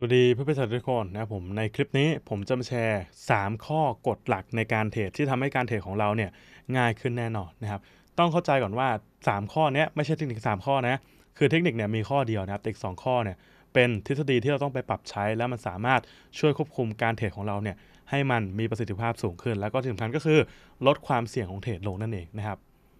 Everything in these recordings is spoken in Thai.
สวัสดีเพื่อนเพื่อนทุกคนนะผมในคลิปนี้ผมจะมาแชร์3ข้อกฎหลักในการเทรดที่ทำให้การเทรดของเราเนี่ยง่ายขึ้นแน่นอนนะครับต้องเข้าใจก่อนว่า 3 ข้อนี้ไม่ใช่เทคนิค 3 ข้อนะคือเทคนิคเนี่ยมีข้อเดียวนะครับแต่อีก 2 ข้อเนี่ยเป็นทฤษฎีที่เราต้องไปปรับใช้แล้วมันสามารถช่วยควบคุมการเทรดของเราเนี่ยให้มันมีประสิทธิภาพสูงขึ้น แล้วก็ที่สำคัญก็คือ ลดความเสี่ยงของเทรดลงนั่นเองนะครับ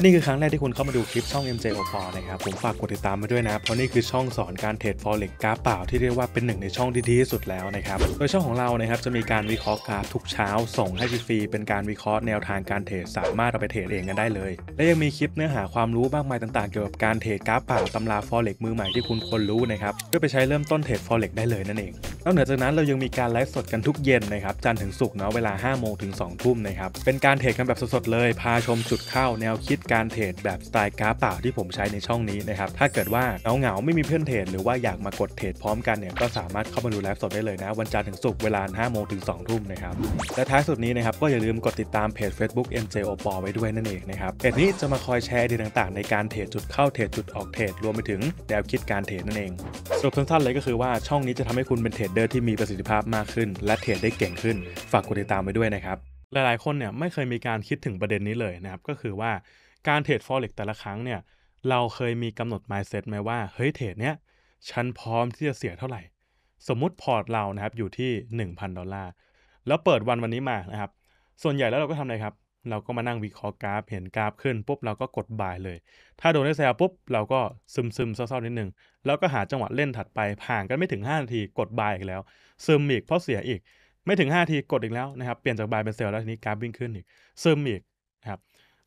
ถ้านี่คือครั้งแรกที่คุณเข้ามาดูคลิปช่อง MJ o p o นะครับผมฝากกดติดตามมาด้วยนะ เพราะนี่คือช่องสอนการเทรดฟอเร็กกราฟเปล่าที่เรียกว่าเป็นหนึ่งในช่องที่ดีที่สุดแล้วนะครับโดยช่องของเรานะครับจะมีการวิเคราะห์กราฟทุกเช้าส่งให้ฟรีเป็นการวิเคราะห์แนวทางการเทรดสามารถเอาไปเทรดเองกันได้เลยและยังมีคลิปเนื้อหาความรู้มากมายต่างๆ เกี่ยวกับการเทรดกราฟเปล่าตำราฟร็กซ์มือใหม่ที่คุณควรรู้นะครับ เพื่อไปใช้เริ่มต้นเทรดฟร็กซ์ได้เลยนั่นเองนอกเหนือจากนั้นเรายังมีการไลฟ์สดกันทุกเย็นนะครับจันทร์ถึงศุกร์เนาะเวลา5โมงถึง2ทุ่มนะครับเป็นการเทรดกันแบบสดๆเลยพาชมจุดเข้าแนวคิดการเทรดแบบสไตล์กราฟเปล่าที่ผมใช้ในช่องนี้นะครับ ถ้าเกิดว่าเหงาๆไม่มีเพื่อนเทรดหรือว่าอยากมากดเทรดพร้อมกันเนี่ย ก็สามารถเข้ามาดูไลฟ์สดได้เลยนะ วันจันทร์ถึงศุกร์เวลา5โมงถึง2ทุ่มนะครับ และท้ายสุดนี้นะครับ ก็อย่าลืมกดติดตามเพจ Facebook m j o p ไว้ด้วยนั่นเองนะครับเพจนี้จะมาคอยแชร์ดีต่าง ๆ ในการเทรดจุดเข้าเทรดจุดออกเทรดรวมไปถึงแนวคิดการเทรดนั่นเอง สรุปสั้นๆเลยก็คือว่าช่องนี้จะทำให้คุณเป็นเทรดเดอร์ที่มีประสิทธิภาพมากขึ้น และเทรดได้เก่งขึ้น ฝากกดติดตามไว้ด้วยนะครับหลายๆคนเนี่ยไม่เคยมีการคิดถึงประเด็นนี้เลยนะครับก็คือว่าการเทรด forex แต่ละครั้งเนี่ยเราเคยมีกำหนด mindset ไหมว่า เฮ้ยเทรดเนี้ย ฉันพร้อมที่จะเสียเท่าไหร่ สมมุติพอร์ตเรานะครับอยู่ที่ 1,000 ดอลลาร์ แล้วเปิดวันวันนี้มานะครับส่วนใหญ่แล้วเราก็ทำอะไรครับ เราก็มานั่งวิเคราะห์กราฟเห็นกราฟขึ้นปุ๊บเราก็กดบายเลย ถ้าโดนได้แซวปุ๊บ เราก็ซึมซึมเศร้าๆนิดนึงแล้วก็หาจังหวะเล่นถัดไปผ่านกันไม่ถึง5นาทีกดบายอีกแล้วซึมอีกเพราะเสียอีก ไม่ถึง5นาทีกดอีกแล้วนะครับเปลี่ยนจากบายเป็นเซลแล้วทีนี้กราฟวิ่งขึ้นอีกซึมอีก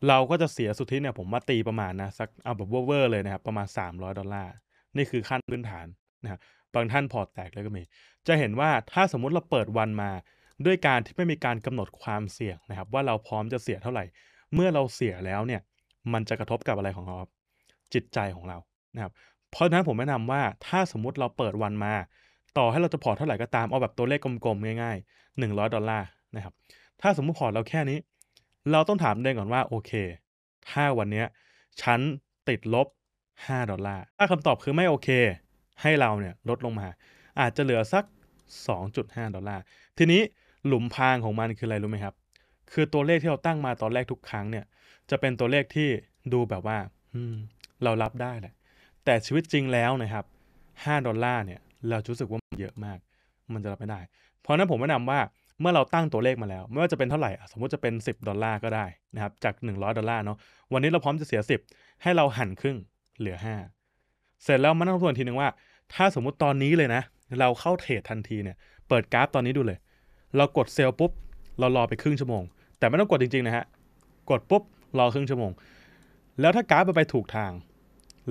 เราก็จะเสียสุทธิเนี่ยผมมาตีประมาณนะสักเอาแบบเวอร์เลยนะครับประมาณ300ดอลลาร์นี่คือขั้นพื้นฐานนะบบางท่านพอร์ตแตกแล้วก็มี จะเห็นว่าถ้าสมมุติเราเปิดวันมา ด้วยการที่ไม่มีการกำหนดความเสี่ยงนะครับว่าเราพร้อมจะเสียเท่าไหร่ เมื่อเราเสียแล้วเนี่ยมันจะกระทบกับอะไรของเราจิตใจของเรานะครับเพราะฉะนั้นผมแนะนำว่าถ้าสมมุติเราเปิดวันมา ต่อให้เราจะพอเท่าไหร่ก็ตามเอาแบบตัวเลขกลมๆง่ายๆ100ดอลลาร์นะครับ ถ้าสมมุติพอเราแค่นี้เราต้องถามเด้งก่อนว่าโอเคถ้าวันนี้ฉันติดลบ 5 ดอลลาร์ถ้าคำตอบคือไม่โอเค ให้เราเนี่ยลดลงมา อาจจะเหลือสัก 2.5 ดอลลาร์ทีนี้หลุมพรางของมันคืออะไรรู้ไหมครับ คือตัวเลขที่เราตั้งมาตอนแรกทุกครั้งเนี่ย จะเป็นตัวเลขที่ดูแบบว่าเรารับได้แหละแต่ชีวิตจริงแล้วนะครับ 5 ดอลลาร์เนี่ยเรารู้สึกว่ามันเยอะมาก มันจะรับไม่ได้เพราะนั้นผมแนะนำว่าเมื่อเราตั้งตัวเลขมาแล้ว ไม่ว่าจะเป็นเท่าไหร่ สมมติจะเป็น 10 ดอลลาร์ก็ได้นะครับจาก 100 ดอลลาร์เนาะวันนี้เราพร้อมจะเสีย 10 ให้เราหันครึ่งเหลือ 5 เสร็จแล้วมันต้องทวนทีนึงว่า ถ้าสมมติตอนนี้เลยนะ เราเข้าเทรดทันทีเนี่ย เปิดกราฟตอนนี้ดูเลย เรากดเซลล์ปุ๊บเรารอไปครึ่งชั่วโมง แต่ไม่ต้องกดจริงๆนะฮะกดปุ๊บรอครึ่งชั่วโมง แล้วถ้ากราฟไปถูกทาง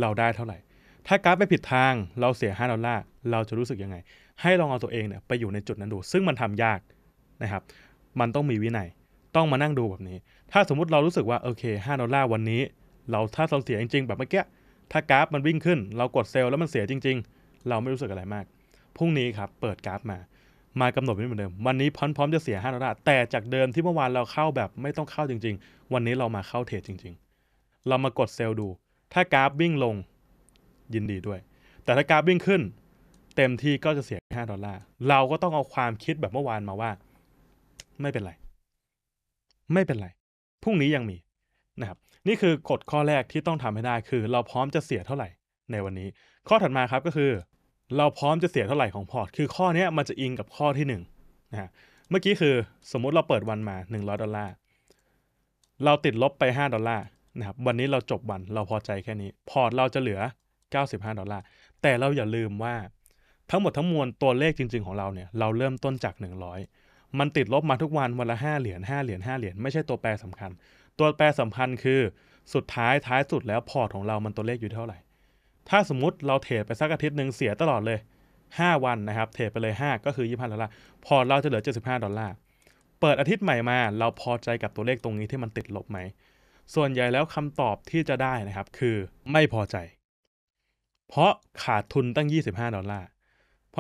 เราได้เท่าไหร่ถ้ากราฟไปผิดทางเราเสีย5ดอลลาร์เราจะรู้สึกยังไง ให้ลองเอาตัวเองเนี่ยไปอยู่ในจุดนั้นดู ซึ่งมันทำยากนะครับ มันต้องมีวินัยต้องมานั่งดูแบบนี้ ถ้าสมมุติเรารู้สึกว่าโอเค5ดอลลาร์วันนี้ เราถ้าเราเสียจริงๆแบบเมื่อกี้ ถ้ากราฟมันวิ่งขึ้น เรากดเซลล์แล้วมันเสียจริงๆ เราไม่รู้สึกอะไรมาก พรุ่งนี้ครับ เปิดกราฟมา มากำหนดไว้เหมือนเดิม วันนี้พร้อมๆจะเสีย 5 ดอลลาร์ แต่จากเดิมที่เมื่อวานเราเข้าแบบไม่ต้องเข้าจริงๆ วันนี้เรามาเข้าเทรดจริงๆ เรามากดเซลล์ดู ถ้ากราฟวิ่งลง ยินดีด้วย แต่ถ้ากราฟวิ่งขึ้น เต็มที่ก็จะเสีย5ดอลลาร์เราก็ต้องเอาความคิดแบบเมื่อวานมาว่าไม่เป็นไร ไม่เป็นไร พรุ่งนี้ยังมีนะครับ นี่คือกฎข้อแรกที่ต้องทำให้ได้คือเราพร้อมจะเสียเท่าไหร่ในวันนี้ ข้อถัดมาครับก็คือ เราพร้อมจะเสียเท่าไหร่ของพอร์ต คือข้อนี้มันจะอิงกับข้อที่1นะเมื่อกี้คือสมมุติเราเปิดวันมา100ดอลลาร์ เราติดลบไป5ดอลลาร์นะครับ วันนี้เราจบวันเราพอใจแค่นี้ พอร์ตเราจะเหลือ 95ดอลลาร์ แต่เราอย่าลืมว่า ทั้งหมดทั้งมวลตัวเลขจริง ๆของเราเนี่ย เราเริ่มต้นจาก 100มันติดลบมาทุกวันวันละ 5 เหรียญ 5 เหรียญ5เหรียญไม่ใช่ตัวแปรสำคัญ ตัวแปรสำคัญคือสุดท้ายท้ายสุดแล้วพอร์ตของเรามันตัวเลขอยู่เท่าไหร่ ถ้าสมมติเราเทรดไปสักอาทิตย์หนึ่งเสียตลอดเลย 5 วันนะครับเทรดไปเลย 5 ก็คือ25ดอลลาร์พอร์ตเราจะเหลือ75ดอลลาร์เปิดอาทิตย์ใหม่มา เราพอใจกับตัวเลขตรงนี้ที่มันติดลบไหมส่วนใหญ่แล้วคำตอบที่จะได้นะครับคือไม่พอใจ เพราะขาดทุนตั้ง 25ดอลลาร์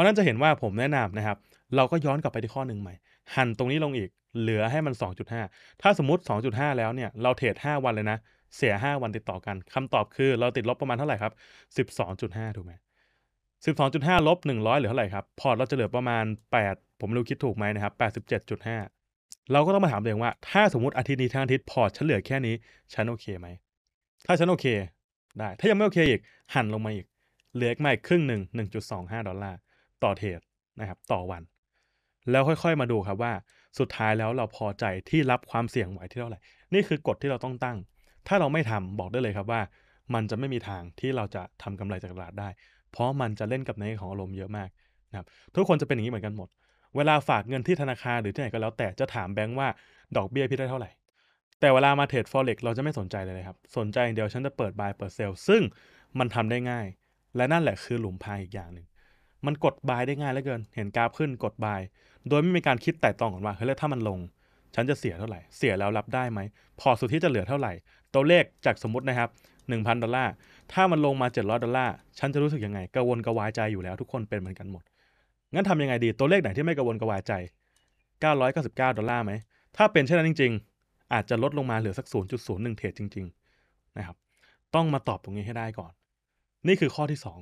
ราะนั้นจะเห็นว่าผมแนะนำนะครับ เราก็ย้อนกลับไปที่ข้อหนึ่งใหม่หั่นตรงนี้ลงอีกเหลือให้มัน 2.5 ถ้าสมมติ 2.5 แล้วเนี่ย เราเทรด 5 วันเลยนะ เสีย 5 วันติดต่อกัน คำตอบคือเราติดลบประมาณเท่าไหร่ครับ 12.5 ถูกไหม 12.5 ลบ 100 เหลือเท่าไหร่ครับพอร์ตเราจะเหลือประมาณ 8 ผมไม่รู้คิดถูกไหมนะครับ 87.5 เราก็ต้องมาถามตัวเองว่า ถ้าสมมติอาทิตย์นี้ทั้งอาทิตย์พอร์ตฉันเหลือแค่นี้ฉันโอเคไหมถ้าฉันโอเค ได้ ถ้ายังไม่โอเคอีก หั่นลงมาอีกเหลืออีกมาอีกครึ่งหนึ่ง1.25ดอลลาร์ต่อเทรดนะครับต่อวัน แล้วค่อยๆมาดูครับว่า สุดท้ายแล้วเราพอใจที่รับความเสี่ยงไหวที่เท่าไหร่ นี่คือกฎที่เราต้องตั้ง ถ้าเราไม่ทำบอกได้เลยครับว่า มันจะไม่มีทางที่เราจะทำกำไรจากตลาดได้ เพราะมันจะเล่นกับในของอารมณ์เยอะมากนะครับ ทุกคนจะเป็นอย่างนี้เหมือนกันหมด เวลาฝากเงินที่ธนาคารหรือที่ไหนก็แล้วแต่จะถามแบงค์ว่าดอกเบี้ยพี่ได้เท่าไหร่ แต่เวลามาเทรดฟอเร็กเราจะไม่สนใจเลยครับสนใจอย่างเดียวฉันจะเปิดบายเปิดเซลซึ่งมันทำได้ง่าย และนั่นแหละคือหลุมพรางอีกอย่างหนึ่งมันกดบายได้ง่ายเหลือเกิน เห็นกราฟขึ้นกดบาย โดยไม่มีการคิดแต่ตองก่อนว่า เฮ้ยแล้วถ้ามันลง ฉันจะเสียเท่าไหร่ เสียแล้วรับได้ไหม พอสุดที่จะเหลือเท่าไหร่ ตัวเลขจากสมมตินะครับ 1,000 ดอลลาร์ ถ้ามันลงมา 700 ดอลลาร์ ฉันจะรู้สึกยังไง กังวลกระวายใจอยู่แล้วทุกคนเป็นเหมือนกันหมด งั้นทำยังไงดี ตัวเลขไหนที่ไม่กังวลกระวายใจ999ดอลลาร์ไหม ถ้าเป็นเช่นนั้นจริง ๆ อาจจะลดลงมาเหลือสัก 0.01 เทรดจริงๆนะครับ ต้องมาตอบตรงนี้ให้ได้ก่อน นี่คือข้อที่ 2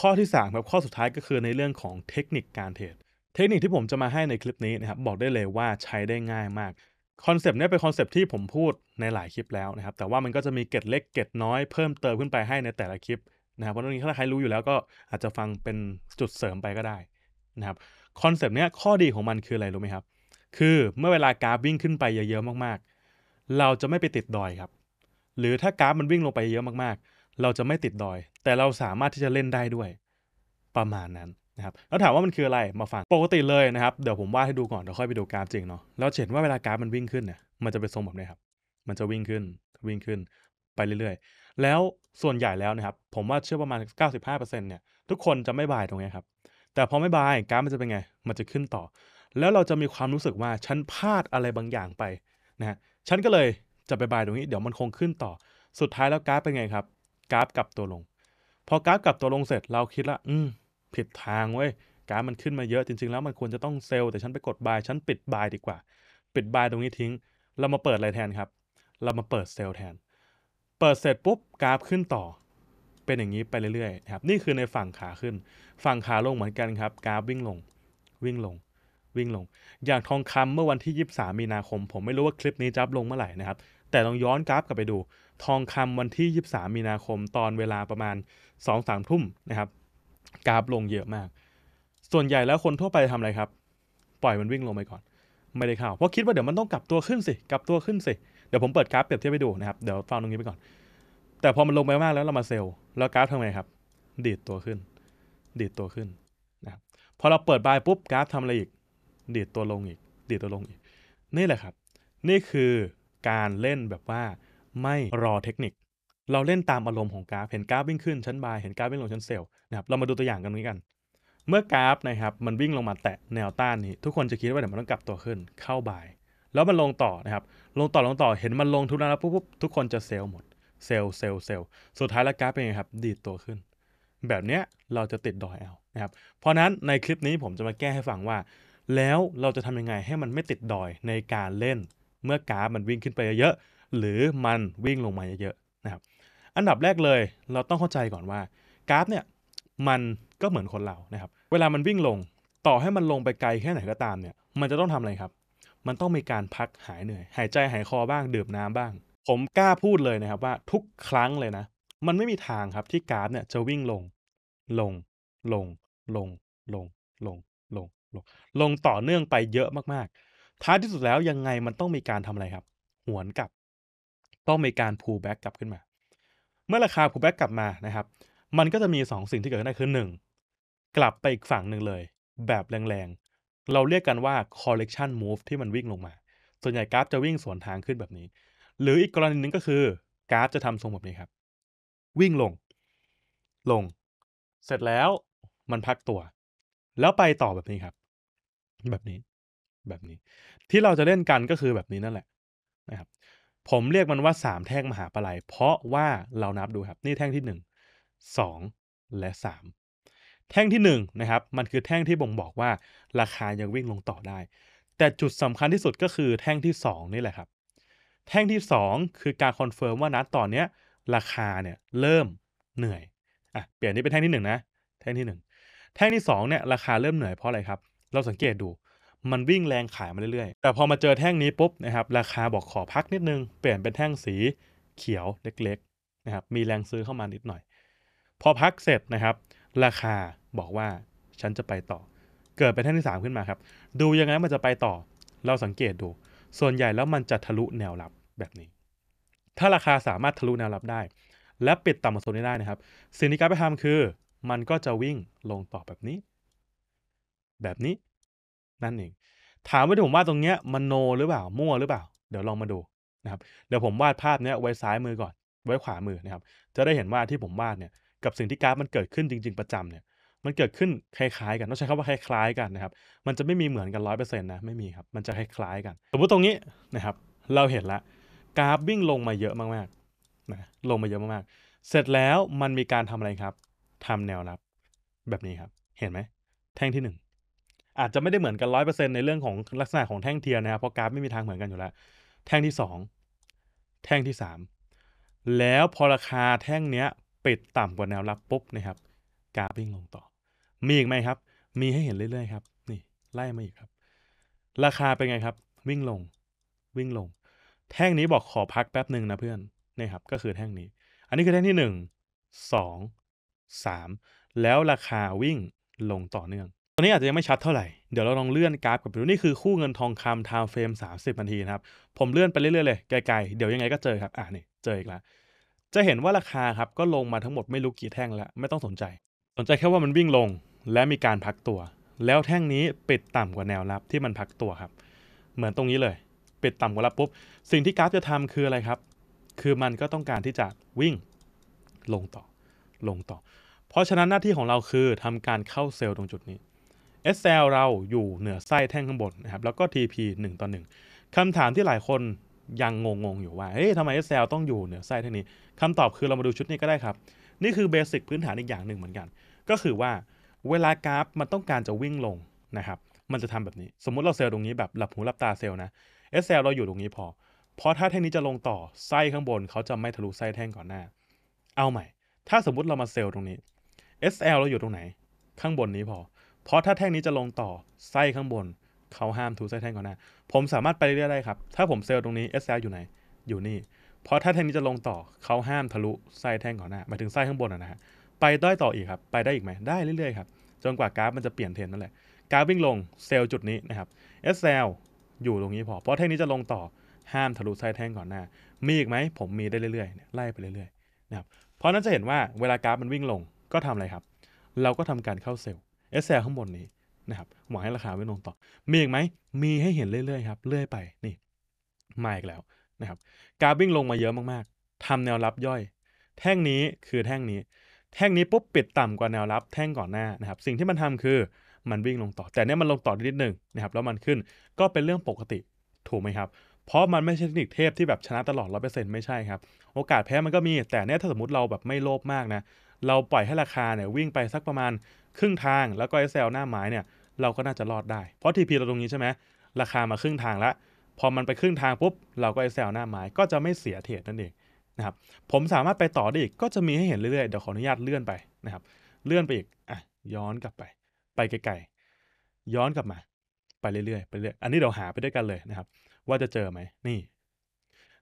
ข้อที่3ครับข้อสุดท้ายก็คือในเรื่องของเทคนิคการเทรดเทคนิคที่ผมจะมาให้ในคลิปนี้นะครับบอกได้เลยว่าใช้ได้ง่ายมากคอนเซปต์นี้เป็นคอนเซปต์ที่ผมพูดในหลายคลิปแล้วนะครับ แต่ว่ามันก็จะมีเกตเล็กเกตน้อยเพิ่มเติมขึ้นไปให้ในแต่ละคลิปนะครับเพราะตรงนี้ถ้าใครรู้อยู่แล้วก็อาจจะฟังเป็นจุดเสริมไปก็ได้นะครับคอนเซปต์นี้ข้อดีของมันคืออะไรรู้ไหมครับ คือเมื่อเวลากราฟวิ่งขึ้นไปเยอะๆมาก ๆ เราจะไม่ไปติดดอยครับ หรือถ้ากราฟมันวิ่งลงไปเยอะมากๆเราจะไม่ติดดอย แต่เราสามารถที่จะเล่นได้ด้วยประมาณนั้นนะครับ แล้วถามว่ามันคืออะไรมาฟังปกติเลยนะครับ เดี๋ยวผมวาดให้ดูก่อนเดี๋ยวค่อยไปดูกราฟจริงเนาะแล้วเห็นว่าเวลากราฟมันวิ่งขึ้นเนี่ยมันจะเป็นทรงแบบนี้ครับมันจะวิ่งขึ้นวิ่งขึ้นไปเรื่อยๆแล้วส่วนใหญ่แล้วนะครับผมว่าเชื่อประมาณ 95%เนี่ยทุกคนจะไม่บายตรงนี้ครับแต่พอไม่บายกราฟมันจะเป็นไง มันจะขึ้นต่อ แล้วเราจะมีความรู้สึกว่าฉันพลาดอะไรบางอย่างไปนะฮะฉันก็เลยจะไปบายตรงนี้เดี๋ยวมันคงขึ้นต่อ สุดท้ายแล้วกราฟเป็นไงครับกราฟกลับตัวลง พอกราฟกลับตัวลงเสร็จเราคิดละ อืมผิดทางเว้ย กราฟมันขึ้นมาเยอะจริงๆ แล้วมันควรจะต้องเซลล์แต่ฉันไปกดบาย ฉันปิดบายดีกว่า ปิดบายตรงนี้ทิ้ง เรามาเปิดอะไรแทนครับ เรามาเปิดเซลล์แทน เปิดเสร็จปุ๊บกราฟขึ้นต่อ เป็นอย่างนี้ไปเรื่อยๆครับ นี่คือในฝั่งขาขึ้น ฝั่งขาลงเหมือนกันครับ กราฟวิ่งลง วิ่งลง วิ่งลง อย่างทองคำเมื่อวันที่23มีนาคม ผมไม่รู้ว่าคลิปนี้จะอัพลงเมื่อไหร่นะครับแต่ลองย้อนกราฟกลับไปดู ทองคำวันที่ 23 มีนาคมตอนเวลาประมาณ2งสามทุ่มนะครับ กราฟลงเยอะมาก ส่วนใหญ่แล้วคนทั่วไปทำอะไรครับ ปล่อยมันวิ่งลงไปก่อน ไม่ได้เข้าเพราะคิดว่าเดี๋ยวมันต้องกลับตัวขึ้นสิ กลับตัวขึ้นสิ เดี๋ยวผมเปิดกราฟเปรียบเทียบไปดูนะครับ เดี๋ยวฟังตรงนี้ไปก่อน แต่พอมันลงไปมากแล้วเรามาเซลล์แล้วกราฟทำไงครับ ดีดตัวขึ้น ดีดตัวขึ้นนะครับพอเราเปิดบายปุ๊บกราฟทำอะไรอีก ดีดตัวลงอีก ดีดตัวลงอีก นี่แหละครับ นี่คือการเล่นแบบว่าไม่รอเทคนิค เราเล่นตามอารมณ์ของกราฟ เห็นกราฟวิ่งขึ้นชั้นบายเห็นกราฟวิ่งลงชั้นเซลล์นะครับเรามาดูตัวอย่างกันนี้กัน เมื่อกราฟนะครับมันวิ่งลงมาแตะแนวต้านนี้ทุกคนจะคิดว่าเดี๋ยวมันต้องกลับตัวขึ้น เข้าบายแล้วมันลงต่อนะครับลงต่อลงต่อเห็นมันลงทุกนแล้วปุ๊บทุกคนจะเซลล์หมดเซลล์เซลล์เซลล์สุดท้ายแล้วกราฟเป็นไงครับดีดตัวขึ้น แบบเนี้ยเราจะติดดอยเอานะครับเพราะนั้นในคลิปนี้ผมจะมาแก้ให้ฟังว่า แล้วเราจะทำยังไงให้มันไม่ติดดอยในการเล่นเมื่อกราฟมันวิ่งขึ้นไปเยอะๆหรือมันวิ่งลงมาเยอะๆ นะครับ อันดับแรกเลยเราต้องเข้าใจก่อนว่ากราฟเนี่ยมันก็เหมือนคนเรานะครับ เวลามันวิ่งลงต่อให้มันลงไปไกลแค่ไหนก็ตามเนี่ยมันจะต้องทำอะไรครับ มันต้องมีการพักหายเหนื่อย หายใจหายคอบ้างดื่มน้ำบ้าง ผมกล้าพูดเลยนะครับว่าทุกครั้งเลยนะ มันไม่มีทางครับที่กราฟเนี่ยจะวิ่งลงลง ลงลง ลงลงลงลง ลงต่อเนื่องไปเยอะมากท้ายที่สุดแล้วยังไงมันต้องมีการทำอะไรครับ หวนกลับ ต้องมีการ pull back กลับขึ้นมา เมื่อราคา pull back กลับมานะครับมันก็จะมี 2 สิ่งที่เกิดขึ้นได้คือ1กลับไปอีกฝั่งหนึ่งเลย แบบแรงๆ เราเรียกกันว่า collection move ที่มันวิ่งลงมา ส่วนใหญ่กราฟจะวิ่งสวนทางขึ้นแบบนี้ หรืออีกกรณีหนึ่งก็คือ กราฟจะทำทรงแบบนี้ครับ วิ่งลง ลง เสร็จแล้วมันพักตัว แล้วไปต่อแบบนี้ครับ แบบนี้แบบนี้ที่เราจะเล่นกันก็คือแบบนี้นั่นแหละนะครับ ผมเรียกมันว่า 3 แท่งมหาปลายเพราะว่าเรานับดูครับ นี่แท่งที่ 1 2และ 3 แท่งที่1นะครับ มันคือแท่งที่บ่งบอกว่าราคายังวิ่งลงต่อได้ แต่จุดสำคัญที่สุดก็คือแท่งที่ 2 นี่แหละครับ แท่งที่ 2 คือการคอนเฟิร์มว่านัดตอนเนี้ยราคาเนี่ยเริ่มเหนื่อยอ่ะเปลี่ยนนี้เป็นแท่งที่1นะแท่งที่1แท่งที่2เนี่ยราคาเริ่มเหนื่อยเพราะอะไรครับ เราสังเกตดูมันวิ่งแรงขายมาเรื่อยๆ แต่พอมาเจอแท่งนี้ปุ๊บนะครับ ราคาบอกขอพักนิดนึงเปลี่ยนเป็นแท่งสีเขียวเล็กๆนะครับมีแรงซื้อเข้ามานิดหน่อย พอพักเสร็จนะครับ ราคาบอกว่าฉันจะไปต่อ เกิดเป็นแท่งที่3ขึ้นมาครับดูยังไงมันจะไปต่อเราสังเกตดู ส่วนใหญ่แล้วมันจะทะลุแนวรับแบบนี้ ถ้าราคาสามารถทะลุแนวรับได้ และปิดต่ำกว่าโซนนี้ได้นะครับ สิ่งที่การไปทำคือ มันก็จะวิ่งลงต่อแบบนี้ แบบนี้นั่นเองถามว่าที่ผมวาดตรงเนี้ยมันโนหรือเปล่ามั่วหรือเปล่าเดี๋ยวลองมาดูนะครับเดี๋ยวผมวาดภาพเนี้ยไว้ซ้ายมือก่อน ไว้ขวามือนะครับ จะได้เห็นว่าที่ผมวาดเนี่ยกับสิ่งที่กราฟมันเกิดขึ้นจริงๆประจำเนี่ยมันเกิดขึ้นคล้ายๆ กันต้องใช้คำว่าคล้ายๆกันนะครับมันจะไม่มีเหมือนกันร้อยเปอร์เซ็นต์นะไม่มีครับมันจะคล้าย ๆ กันสมมติตรงนี้นะครับ เราเห็นละกราฟวิ่งลงมาเยอะมากๆนะลงมาเยอะมากๆเสร็จแล้วมันมีการทำอะไรครับ ทำแนวรับแบบนี้ครับเห็นไหมแท่งที่อาจจะไม่ได้เหมือนกันร้อยเปอร์เซ็นในเรื่องของลักษณะของแท่งเทียนนะครับเพราะกราฟไม่มีทางเหมือนกันอยู่แล้ว แท่งที่สองแท่งที่สามแล้วพอราคาแท่งเนี้ยปิดต่ำกว่าแนวรับปุ๊บนะครับกราฟวิ่งลงต่อ มีอีกไหมครับ มีให้เห็นเรื่อยๆครับนี่ไล่มาอีกครับ ราคาเป็นไงครับ วิ่งลง วิ่งลง แท่งนี้บอกขอพักแป๊บหนึ่งนะเพื่อนนะครับ ก็คือแท่งนี้ อันนี้คือแท่งที่หนึ่งสองสามแล้วราคาวิ่งลงต่อเนื่องตอนนี้อาจจะยังไม่ชัดเท่าไหร่ เดี๋ยวเราลองเลื่อนกราฟกับดูนี่คือคู่เงินทองคำ time frame 30นาทีนะครับ ผมเลื่อนไปเรื่อย ๆ เลยไกลๆ เดี๋ยวยังไงก็เจอครับ อ่านี่เจออีกแล้ว จะเห็นว่าราคาครับก็ลงมาทั้งหมดไม่รู้กี่แท่งแล้วไม่ต้องสนใจ สนใจแค่ว่ามันวิ่งลงและมีการพักตัว แล้วแท่งนี้ปิดต่ำกว่าแนวรับที่มันพักตัวครับ เหมือนตรงนี้เลย ปิดต่ำกว่ารับปุ๊บสิ่งที่กราฟจะทำคืออะไรครับ คือมันก็ต้องการที่จะวิ่งลงต่อลงต่อ เพราะฉะนั้นหน้าที่ของเราคือทำการเข้าเซลล์ตรงจุดนี้ SL เราอยู่เหนือไส้แท่งข้างบนนะครับ แล้วก็ TP 1 ต่อ 1คำถามที่หลายคนยังงงๆอยู่ว่า เฮ้ยทำไม SL ต้องอยู่เหนือไส้แท่งนี้ คำตอบคือเรามาดูชุดนี้ก็ได้ครับ นี่คือเบสิกพื้นฐานอีกอย่างหนึ่งเหมือนกัน ก็คือว่าเวลากราฟมันต้องการจะวิ่งลงนะครับ มันจะทำแบบนี้ สมมุติเราเซลล์ตรงนี้แบบหลับหูหลับตาเซลล์นะ SL เราอยู่ตรงนี้พอ เพราะถ้าแท่งนี้จะลงต่อไส้ข้างบนเขาจะไม่ทะลุไส้แท่งก่อนหน้า เอาใหม่ ถ้าสมมติเรามาเซลล์ตรงนี้ SL เราอยู่ตรงไหน ข้างบนนี้พอเพราะถ้าแท่งนี้จะลงต่อไส้ข้างบน เขาห้ามทูไส้แท่งก่อนหน้า ผมสามารถไปเรื่อยๆได้ครับ ถ้าผมเซลล์ตรงนี้ SL อยู่ไหนอยู่นี่เพราะถ้าแท่งนี้จะลงต่อเขาห้ามทะลุไส้แท่งก่อนหน้าหมายถึงไส้ข้างบนนะฮะไปด้อยต่ออีกครับไปได้อีกไหมได้เรื่อยๆครับจนกว่ากราฟมันจะเปลี่ยนเทรนนั่นแหละกราฟวิ่งลงเซลล์จุดนี้นะครับ SL อยู่ตรงนี้พอเพราะแท่งนี้จะลงต่อห้ามทะลุไส้แท่งก่อนหน้า มีอีกไหมผมมีได้เรื่อยๆไล่ไปเรื่อยๆนะครับเพราะนั้นจะเห็นว่าเวลากราฟมันวิ่งลงก็ทำอะไรครับ เราก็ทำการเข้าเซลล์ SL ข้างบนนี้นะครับหวังให้ราคาไม่ลงต่อมีอีกไหมมีให้เห็นเรื่อยๆครับเรื่อยไปนี่มาอีกแล้วนะครับกราฟวิ่งลงมาเยอะมากๆ ทำแนวรับย่อย แท่งนี้คือแท่งนี้ แท่งนี้ปุ๊บปิดต่ำกว่าแนวรับแท่งก่อนหน้านะครับ สิ่งที่มันทำคือมันวิ่งลงต่อ แต่เนี้ยมันลงต่อนิดนึงนะครับแล้วมันขึ้นก็เป็นเรื่องปกติถูกไหมครับเพราะมันไม่ใช่เทคนิคเทพที่แบบชนะตลอดร้อเปอร์เซ็นต์ไม่ใช่ครับโอกาสแพ้มันก็มีแต่เนี้ยถ้าสมมติเราแบบไม่โลภมากนะเราปล่อยให้ราคาเนี่ยวิ่งไปสักประมาณ ครึ่งทางแล้วก็ไอ้เล์หน้าไม้เนี่ยเราก็น่าจะรอดได้ เพราะทีพีเราตรงนี้ใช่ไหม ราคามาครึ่งทางแล้ว พอมันไปครึ่งทาง ปุ๊บเราก็ไอ้เล์หน้าไม้ก็จะไม่เสียเทรดนั่นเองนะครับ ผมสามารถไปต่อได้อีก ก็จะมีให้เห็นเรื่อยๆเดี๋ยวขออนุญาตเลื่อนไปนะครับ เลื่อนไปอีกอ่ะย้อนกลับไป ไปไกลๆย้อนกลับมา ไปเรื่อยๆไปเรื่อยอันนี้เดี๋ยวหาไปด้วยกันเลยนะครับ ว่าจะเจอไหมนี่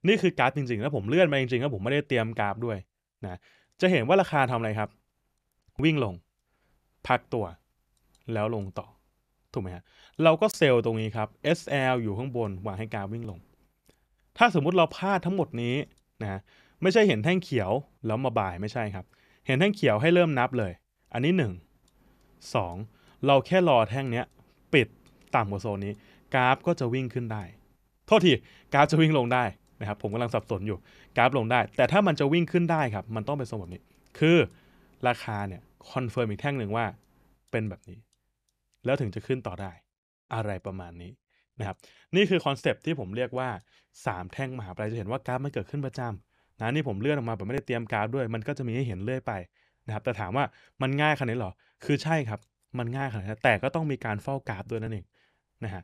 นี่คือกราฟจริงๆแล้วผมเลื่อนมาจริงๆแล้วผมไม่ได้เตรียมกราฟด้วยนะจะเห็นว่าราคาทำอะไรครับ วิ่งลง พักตัว แล้วลงต่อ ถูกไหมฮะเราก็เซลล์ตรงนี้ครับ SL อยู่ข้างบนวางให้กรารวิ่งลง ถ้าสมมุติเราพลาดทั้งหมดนี้นะไม่ใช่เห็นแท่งเขียว แล้วมาบ่ายไม่ใช่ครับ เห็นแท่งเขียวให้เริ่มนับเลย อันนี้ 1 2 เราแค่รอแท่งเนี้ยปิด ต่ำกว่าโซนนี้ กราฟก็จะวิ่งขึ้นได้โทษทีกราฟจะวิ่งลงได้ะครับผมกำลังสับสนอยู่ กราฟลงได้ แต่ถ้ามันจะวิ่งขึ้นได้ครับ มันต้องเป็นทรงแบบนี้ คือราคาเนี่ยคอนเฟิร์มอีกแท่งหนึ่งว่าเป็นแบบนี้ แล้วถึงจะขึ้นต่อได้ อะไรประมาณนี้นะครับนี่คือคอนเซปที่ผมเรียกว่า 3 แท่งมหาปลายจะเห็นว่ากราฟมันเกิดขึ้นประจำนะนี่ผมเลื่อนออกมาผมไม่ได้เตรียมกราฟด้วย มันก็จะมีให้เห็นเรื่อยไปนะครับแต่ถามว่ามันง่ายขนาดนี้หรอคือใช่ครับ มันง่ายขนาดนี้แต่ก็ต้องมีการเฝ้ากราฟด้วยนั่นเอง